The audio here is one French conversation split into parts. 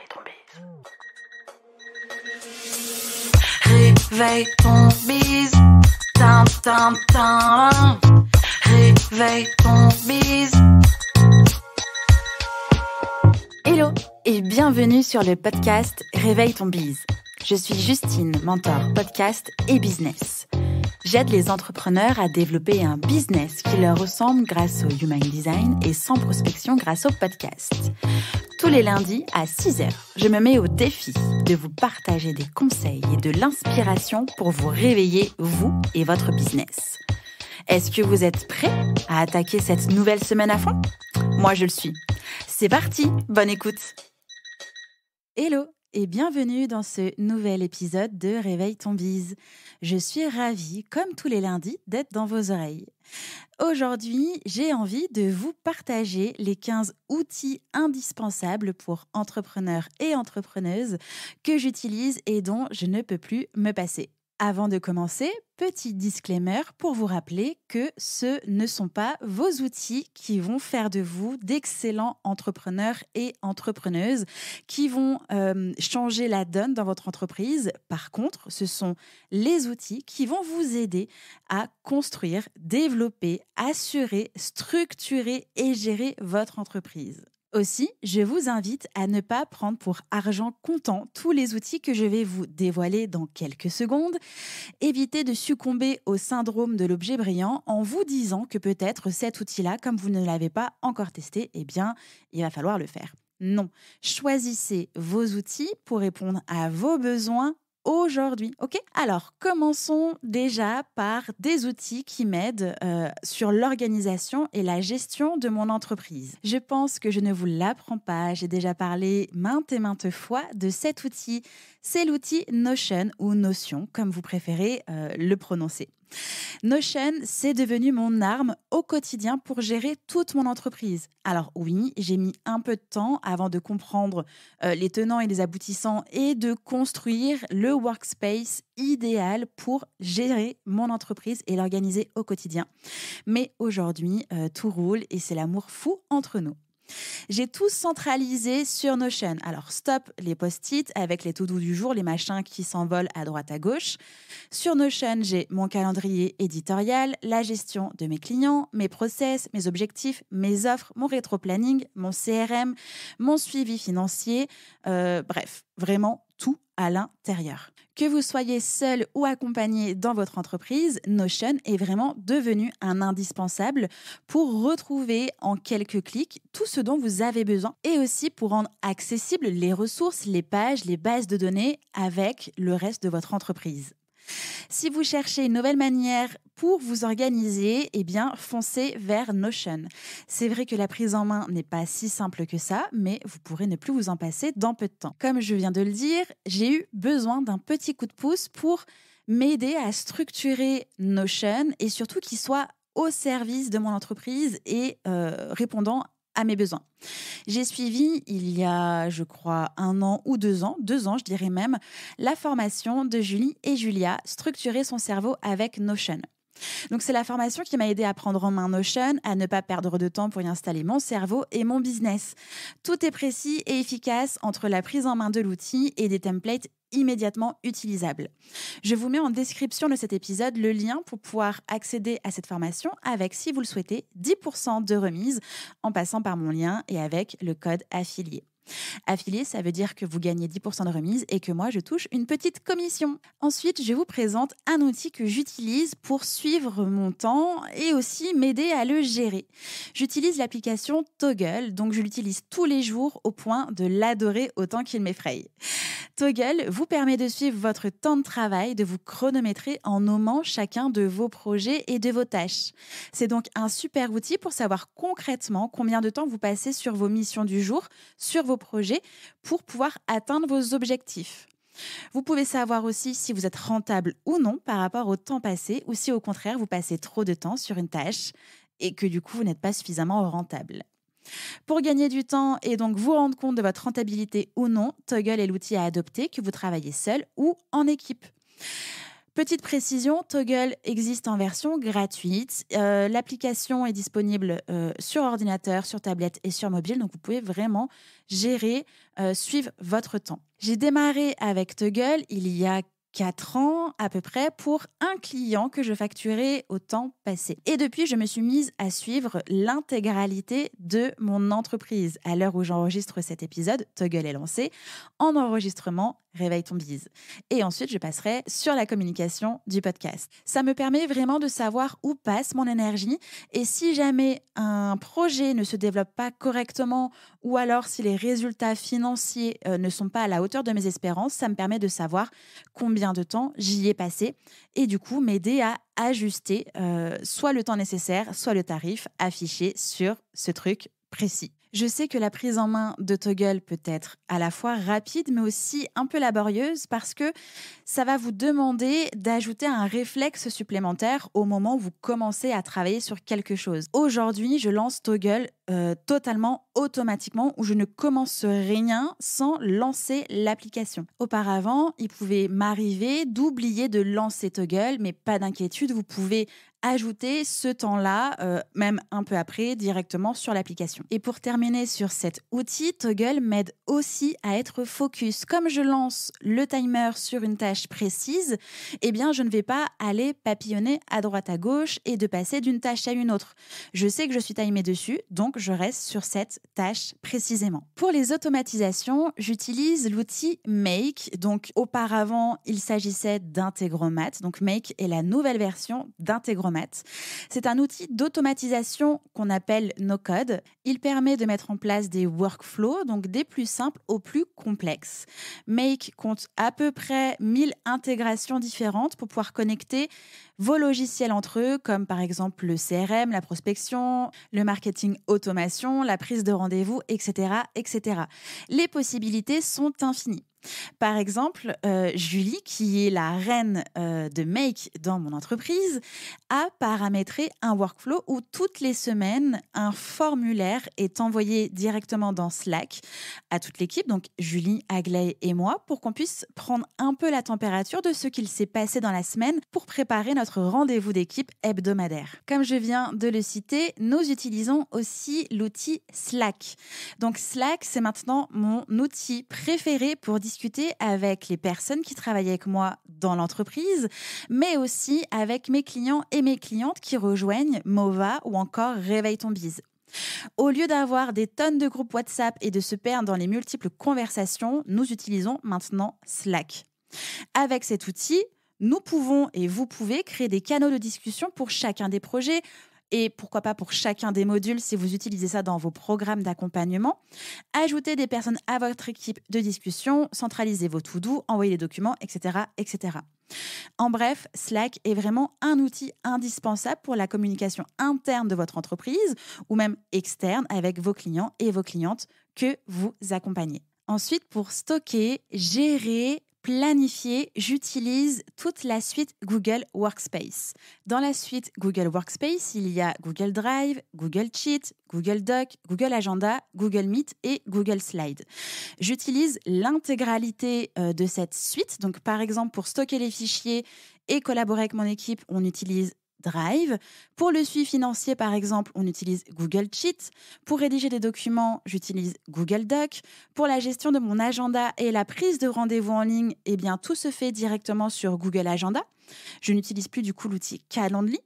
Réveille ton bise. Réveille ton bise. Réveille ton bise. Hello et bienvenue sur le podcast Réveille ton bise. Je suis Justine, mentor podcast et business. J'aide les entrepreneurs à développer un business qui leur ressemble grâce au Human Design et sans prospection grâce au podcast. Tous les lundis à 6h, je me mets au défi de vous partager des conseils et de l'inspiration pour vous réveiller, vous et votre business. Est-ce que vous êtes prêt à attaquer cette nouvelle semaine à fond Moi, je le suis. C'est parti, bonne écoute. Hello et bienvenue dans ce nouvel épisode de Réveil ton bise. Je suis ravie, comme tous les lundis, d'être dans vos oreilles. Aujourd'hui, j'ai envie de vous partager les 15 outils indispensables pour entrepreneurs et entrepreneuses que j'utilise et dont je ne peux plus me passer. Avant de commencer, petit disclaimer pour vous rappeler que ce ne sont pas vos outils qui vont faire de vous d'excellents entrepreneurs et entrepreneuses qui vont euh, changer la donne dans votre entreprise. Par contre, ce sont les outils qui vont vous aider à construire, développer, assurer, structurer et gérer votre entreprise. Aussi, je vous invite à ne pas prendre pour argent comptant tous les outils que je vais vous dévoiler dans quelques secondes. Évitez de succomber au syndrome de l'objet brillant en vous disant que peut-être cet outil-là, comme vous ne l'avez pas encore testé, eh bien, il va falloir le faire. Non, choisissez vos outils pour répondre à vos besoins aujourd'hui. Ok Alors, commençons déjà par des outils qui m'aident euh, sur l'organisation et la gestion de mon entreprise. Je pense que je ne vous l'apprends pas. J'ai déjà parlé maintes et maintes fois de cet outil c'est l'outil Notion ou Notion, comme vous préférez euh, le prononcer. Notion, c'est devenu mon arme au quotidien pour gérer toute mon entreprise. Alors oui, j'ai mis un peu de temps avant de comprendre euh, les tenants et les aboutissants et de construire le workspace idéal pour gérer mon entreprise et l'organiser au quotidien. Mais aujourd'hui, euh, tout roule et c'est l'amour fou entre nous. J'ai tout centralisé sur Notion. Alors stop les post-it avec les to doux du jour, les machins qui s'envolent à droite à gauche. Sur Notion, j'ai mon calendrier éditorial, la gestion de mes clients, mes process, mes objectifs, mes offres, mon rétro-planning, mon CRM, mon suivi financier, euh, bref, vraiment tout à l'intérieur. Que vous soyez seul ou accompagné dans votre entreprise, Notion est vraiment devenu un indispensable pour retrouver en quelques clics tout ce dont vous avez besoin et aussi pour rendre accessibles les ressources, les pages, les bases de données avec le reste de votre entreprise. Si vous cherchez une nouvelle manière pour vous organiser, eh bien, foncez vers Notion. C'est vrai que la prise en main n'est pas si simple que ça, mais vous pourrez ne plus vous en passer dans peu de temps. Comme je viens de le dire, j'ai eu besoin d'un petit coup de pouce pour m'aider à structurer Notion et surtout qu'il soit au service de mon entreprise et euh, répondant à mes besoins. J'ai suivi il y a, je crois, un an ou deux ans, deux ans je dirais même, la formation de Julie et Julia, Structurer son cerveau avec Notion. Donc c'est la formation qui m'a aidé à prendre en main Notion, à ne pas perdre de temps pour y installer mon cerveau et mon business. Tout est précis et efficace entre la prise en main de l'outil et des templates immédiatement utilisables. Je vous mets en description de cet épisode le lien pour pouvoir accéder à cette formation avec, si vous le souhaitez, 10% de remise en passant par mon lien et avec le code affilié. Affilié, ça veut dire que vous gagnez 10% de remise et que moi, je touche une petite commission. Ensuite, je vous présente un outil que j'utilise pour suivre mon temps et aussi m'aider à le gérer. J'utilise l'application Toggle, donc je l'utilise tous les jours au point de l'adorer autant qu'il m'effraie. Toggle vous permet de suivre votre temps de travail, de vous chronométrer en nommant chacun de vos projets et de vos tâches. C'est donc un super outil pour savoir concrètement combien de temps vous passez sur vos missions du jour, sur vos vos projets pour pouvoir atteindre vos objectifs. Vous pouvez savoir aussi si vous êtes rentable ou non par rapport au temps passé ou si au contraire vous passez trop de temps sur une tâche et que du coup vous n'êtes pas suffisamment rentable. Pour gagner du temps et donc vous rendre compte de votre rentabilité ou non, Toggle est l'outil à adopter que vous travaillez seul ou en équipe. Petite précision, Toggle existe en version gratuite. Euh, l'application est disponible euh, sur ordinateur, sur tablette et sur mobile, donc vous pouvez vraiment gérer, euh, suivre votre temps. J'ai démarré avec Toggle il y a 4 ans à peu près pour un client que je facturais au temps passé. Et depuis, je me suis mise à suivre l'intégralité de mon entreprise. À l'heure où j'enregistre cet épisode, Toggle est lancé en enregistrement Réveille ton bise. Et ensuite, je passerai sur la communication du podcast. Ça me permet vraiment de savoir où passe mon énergie et si jamais un projet ne se développe pas correctement ou alors si les résultats financiers euh, ne sont pas à la hauteur de mes espérances, ça me permet de savoir combien de temps j'y ai passé et du coup m'aider à ajuster euh, soit le temps nécessaire, soit le tarif affiché sur ce truc précis. Je sais que la prise en main de Toggle peut être à la fois rapide mais aussi un peu laborieuse parce que ça va vous demander d'ajouter un réflexe supplémentaire au moment où vous commencez à travailler sur quelque chose. Aujourd'hui, je lance Toggle euh, totalement automatiquement où je ne commence rien sans lancer l'application. Auparavant, il pouvait m'arriver d'oublier de lancer Toggle, mais pas d'inquiétude, vous pouvez ajouter ce temps-là, euh, même un peu après, directement sur l'application. Et pour terminer sur cet outil, Toggle m'aide aussi à être focus. Comme je lance le timer sur une tâche précise, eh bien, je ne vais pas aller papillonner à droite à gauche et de passer d'une tâche à une autre. Je sais que je suis timé dessus, donc je reste sur cette tâche précisément. Pour les automatisations, j'utilise l'outil Make. Donc auparavant, il s'agissait d'Integromat. Donc Make est la nouvelle version d'Integromat. C'est un outil d'automatisation qu'on appelle no code. Il permet de mettre en place des workflows, donc des plus simples aux plus complexes. Make compte à peu près 1000 intégrations différentes pour pouvoir connecter vos logiciels entre eux, comme par exemple le CRM, la prospection, le marketing automation, la prise de rendez-vous, etc., etc. Les possibilités sont infinies. Par exemple, euh, Julie, qui est la reine euh, de Make dans mon entreprise, a paramétré un workflow où toutes les semaines, un formulaire est envoyé directement dans Slack à toute l'équipe, donc Julie, Aglaé et moi, pour qu'on puisse prendre un peu la température de ce qu'il s'est passé dans la semaine pour préparer notre rendez-vous d'équipe hebdomadaire. Comme je viens de le citer, nous utilisons aussi l'outil Slack. Donc Slack, c'est maintenant mon outil préféré pour discuter discuter avec les personnes qui travaillent avec moi dans l'entreprise, mais aussi avec mes clients et mes clientes qui rejoignent Mova ou encore Réveille ton bise. Au lieu d'avoir des tonnes de groupes WhatsApp et de se perdre dans les multiples conversations, nous utilisons maintenant Slack. Avec cet outil, nous pouvons et vous pouvez créer des canaux de discussion pour chacun des projets, et pourquoi pas pour chacun des modules si vous utilisez ça dans vos programmes d'accompagnement. Ajoutez des personnes à votre équipe de discussion, centralisez vos to-do, envoyez des documents, etc., etc. En bref, Slack est vraiment un outil indispensable pour la communication interne de votre entreprise ou même externe avec vos clients et vos clientes que vous accompagnez. Ensuite, pour stocker, gérer, planifier, j'utilise toute la suite Google Workspace. Dans la suite Google Workspace, il y a Google Drive, Google Cheat, Google Doc, Google Agenda, Google Meet et Google Slide. J'utilise l'intégralité euh, de cette suite. Donc, par exemple, pour stocker les fichiers et collaborer avec mon équipe, on utilise Drive. Pour le suivi financier, par exemple, on utilise Google Sheets. Pour rédiger des documents, j'utilise Google Doc. Pour la gestion de mon agenda et la prise de rendez-vous en ligne, eh bien, tout se fait directement sur Google Agenda. Je n'utilise plus du coup l'outil Calendly.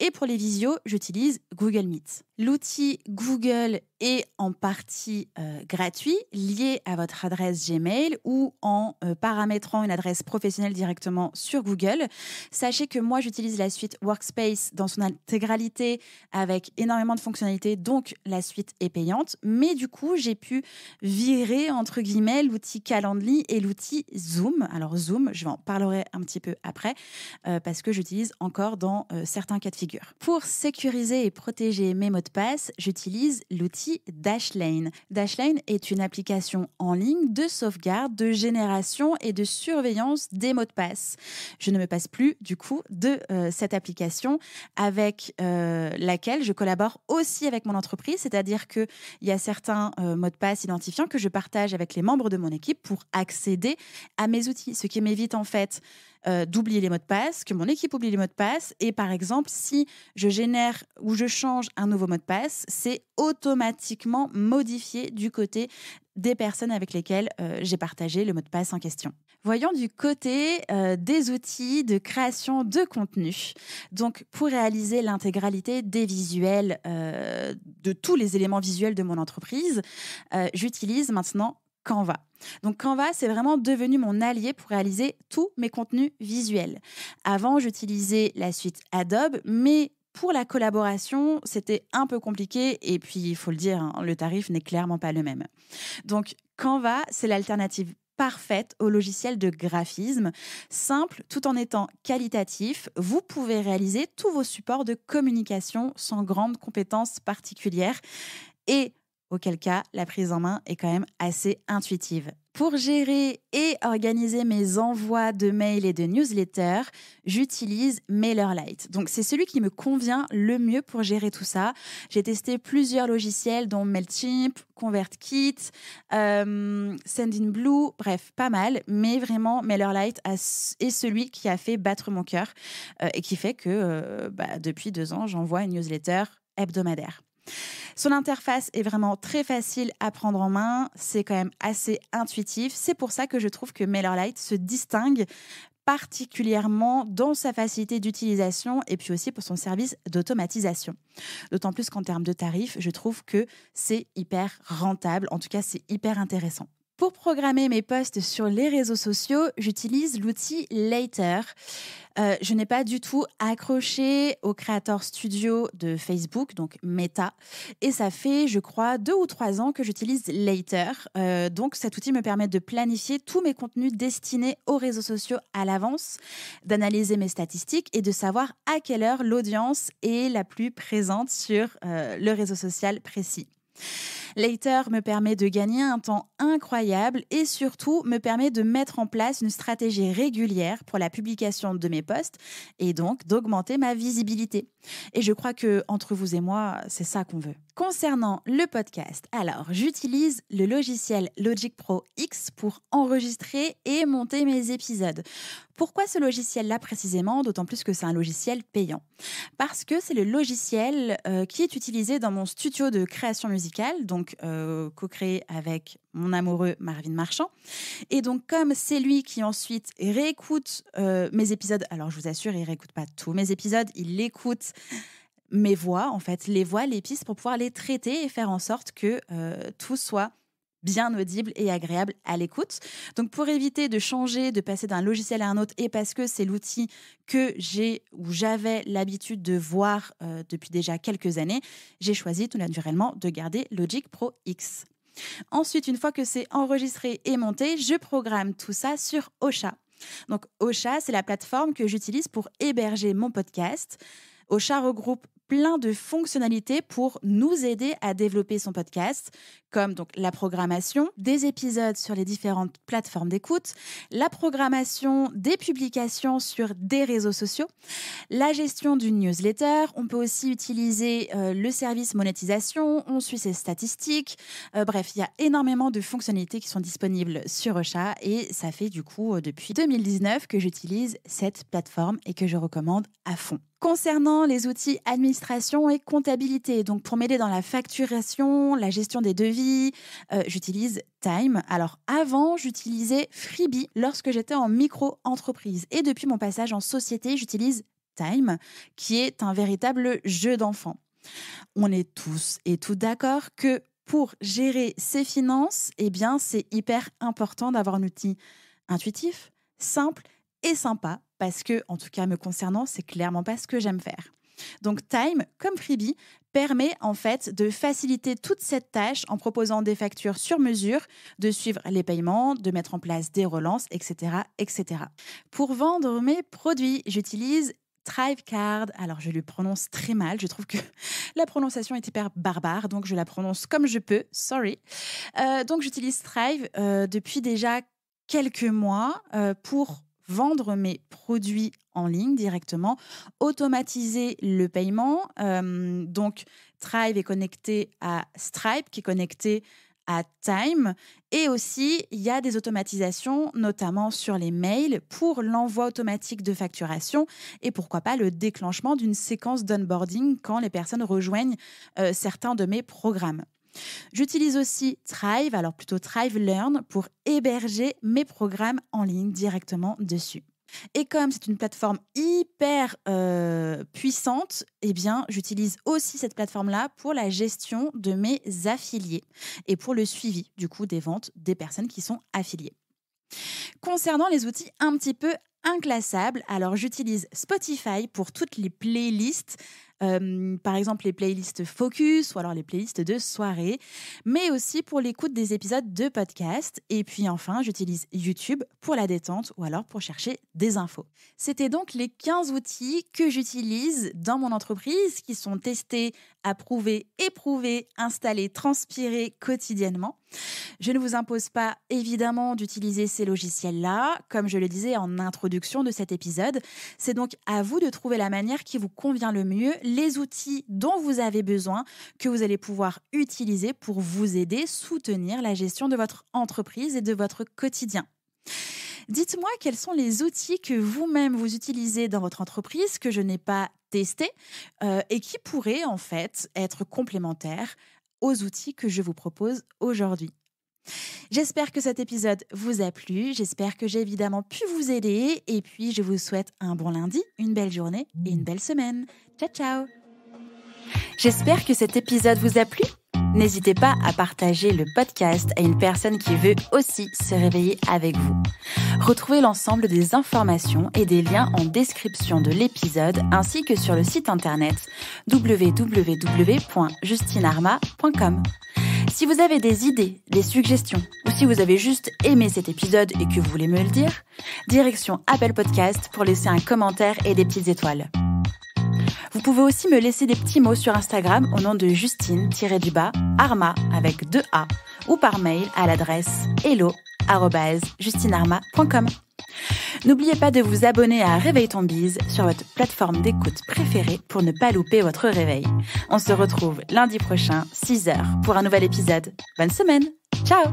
Et pour les visios, j'utilise Google Meet. L'outil Google et en partie euh, gratuit lié à votre adresse Gmail ou en euh, paramétrant une adresse professionnelle directement sur Google. Sachez que moi j'utilise la suite Workspace dans son intégralité avec énormément de fonctionnalités, donc la suite est payante, mais du coup j'ai pu virer entre guillemets l'outil Calendly et l'outil Zoom. Alors Zoom, je vais en parlerai un petit peu après euh, parce que j'utilise encore dans certains cas de figure. Pour sécuriser et protéger mes mots de passe, j'utilise l'outil Dashlane. Dashlane est une application en ligne de sauvegarde, de génération et de surveillance des mots de passe. Je ne me passe plus du coup de euh, cette application avec euh, laquelle je collabore aussi avec mon entreprise, c'est-à-dire qu'il y a certains euh, mots de passe identifiants que je partage avec les membres de mon équipe pour accéder à mes outils, ce qui m'évite en fait euh, d'oublier les mots de passe, que mon équipe oublie les mots de passe. Et par exemple, si je génère ou je change un nouveau mot de passe, c'est automatiquement modifié du côté des personnes avec lesquelles euh, j'ai partagé le mot de passe en question. Voyons du côté euh, des outils de création de contenu. Donc, pour réaliser l'intégralité des visuels, de tous les éléments visuels de mon entreprise, j'utilise maintenant Canva. Donc Canva, c'est vraiment devenu mon allié pour réaliser tous mes contenus visuels. Avant, j'utilisais la suite Adobe, mais pour la collaboration, c'était un peu compliqué et puis il faut le dire, hein, le tarif n'est clairement pas le même. Donc Canva, c'est l'alternative parfaite au logiciel de graphisme. Simple tout en étant qualitatif, vous pouvez réaliser tous vos supports de communication sans grandes compétences particulières. Et auquel cas la prise en main est quand même assez intuitive. Pour gérer et organiser mes envois de mails et de newsletters, j'utilise MailerLite. Donc c'est celui qui me convient le mieux pour gérer tout ça. J'ai testé plusieurs logiciels dont Mailchimp, ConvertKit, euh, SendinBlue, bref, pas mal. Mais vraiment, MailerLite est celui qui a fait battre mon cœur euh, et qui fait que euh, bah, depuis deux ans, j'envoie une newsletter hebdomadaire. Son interface est vraiment très facile à prendre en main, c'est quand même assez intuitif. C'est pour ça que je trouve que MailerLite se distingue particulièrement dans sa facilité d'utilisation et puis aussi pour son service d'automatisation. D'autant plus qu'en termes de tarifs, je trouve que c'est hyper rentable, en tout cas c'est hyper intéressant. Pour programmer mes posts sur les réseaux sociaux, j'utilise l'outil Later. Euh, je n'ai pas du tout accroché au Creator Studio de Facebook, donc Meta. Et ça fait, je crois, deux ou trois ans que j'utilise Later. Euh, donc cet outil me permet de planifier tous mes contenus destinés aux réseaux sociaux à l'avance, d'analyser mes statistiques et de savoir à quelle heure l'audience est la plus présente sur euh, le réseau social précis. Later me permet de gagner un temps incroyable et surtout me permet de mettre en place une stratégie régulière pour la publication de mes posts et donc d'augmenter ma visibilité. Et je crois que entre vous et moi, c'est ça qu'on veut. Concernant le podcast, alors j'utilise le logiciel Logic Pro X pour enregistrer et monter mes épisodes. Pourquoi ce logiciel-là précisément D'autant plus que c'est un logiciel payant. Parce que c'est le logiciel euh, qui est utilisé dans mon studio de création musicale, donc donc euh, co-créé avec mon amoureux Marvin Marchand. Et donc, comme c'est lui qui ensuite réécoute euh, mes épisodes, alors je vous assure, il réécoute pas tous mes épisodes, il écoute mes voix, en fait, les voix, les pistes pour pouvoir les traiter et faire en sorte que euh, tout soit bien audible et agréable à l'écoute. Donc pour éviter de changer, de passer d'un logiciel à un autre, et parce que c'est l'outil que j'ai ou j'avais l'habitude de voir euh, depuis déjà quelques années, j'ai choisi tout naturellement de garder Logic Pro X. Ensuite, une fois que c'est enregistré et monté, je programme tout ça sur Ocha. Donc Ocha, c'est la plateforme que j'utilise pour héberger mon podcast. Ocha regroupe plein de fonctionnalités pour nous aider à développer son podcast, comme donc la programmation des épisodes sur les différentes plateformes d'écoute, la programmation des publications sur des réseaux sociaux, la gestion d'une newsletter, on peut aussi utiliser euh, le service monétisation, on suit ses statistiques, euh, bref, il y a énormément de fonctionnalités qui sont disponibles sur Ocha et ça fait du coup euh, depuis 2019 que j'utilise cette plateforme et que je recommande à fond concernant les outils administration et comptabilité. Donc pour m'aider dans la facturation, la gestion des devis, euh, j'utilise Time. Alors avant, j'utilisais Freebie lorsque j'étais en micro-entreprise. Et depuis mon passage en société, j'utilise Time, qui est un véritable jeu d'enfant. On est tous et tout d'accord que pour gérer ses finances, eh bien, c'est hyper important d'avoir un outil intuitif, simple et sympa parce que, en tout cas me concernant, c'est clairement pas ce que j'aime faire. Donc Time, comme Freebie, permet en fait de faciliter toute cette tâche en proposant des factures sur mesure, de suivre les paiements, de mettre en place des relances, etc. etc. Pour vendre mes produits, j'utilise Thrivecard. Alors je le prononce très mal, je trouve que la prononciation est hyper barbare, donc je la prononce comme je peux, sorry. Euh, donc j'utilise Thrive euh, depuis déjà quelques mois euh, pour vendre mes produits en ligne directement, automatiser le paiement. Euh, donc, Tribe est connecté à Stripe, qui est connecté à Time. Et aussi, il y a des automatisations, notamment sur les mails, pour l'envoi automatique de facturation et pourquoi pas le déclenchement d'une séquence d'onboarding quand les personnes rejoignent euh, certains de mes programmes. J'utilise aussi Thrive, alors plutôt Thrive Learn, pour héberger mes programmes en ligne directement dessus. Et comme c'est une plateforme hyper euh, puissante, eh bien, j'utilise aussi cette plateforme-là pour la gestion de mes affiliés et pour le suivi du coup des ventes des personnes qui sont affiliées. Concernant les outils un petit peu inclassables, alors j'utilise Spotify pour toutes les playlists euh, par exemple les playlists focus ou alors les playlists de soirée, mais aussi pour l'écoute des épisodes de podcast. Et puis enfin, j'utilise YouTube pour la détente ou alors pour chercher des infos. C'était donc les 15 outils que j'utilise dans mon entreprise qui sont testés approuver, éprouver, installer, transpirer quotidiennement. Je ne vous impose pas évidemment d'utiliser ces logiciels-là, comme je le disais en introduction de cet épisode. C'est donc à vous de trouver la manière qui vous convient le mieux, les outils dont vous avez besoin, que vous allez pouvoir utiliser pour vous aider, soutenir la gestion de votre entreprise et de votre quotidien. Dites-moi quels sont les outils que vous-même vous utilisez dans votre entreprise que je n'ai pas testé euh, et qui pourraient en fait être complémentaires aux outils que je vous propose aujourd'hui. J'espère que cet épisode vous a plu, j'espère que j'ai évidemment pu vous aider et puis je vous souhaite un bon lundi, une belle journée et une belle semaine. Ciao ciao J'espère que cet épisode vous a plu N'hésitez pas à partager le podcast à une personne qui veut aussi se réveiller avec vous. Retrouvez l'ensemble des informations et des liens en description de l'épisode ainsi que sur le site internet www.justinarma.com. Si vous avez des idées, des suggestions, ou si vous avez juste aimé cet épisode et que vous voulez me le dire, direction Apple Podcast pour laisser un commentaire et des petites étoiles. Vous pouvez aussi me laisser des petits mots sur Instagram au nom de Justine-du-bas Arma avec 2 A ou par mail à l'adresse hello@justinarma.com. N'oubliez pas de vous abonner à Réveil ton bise sur votre plateforme d'écoute préférée pour ne pas louper votre réveil. On se retrouve lundi prochain, 6h, pour un nouvel épisode. Bonne semaine! Ciao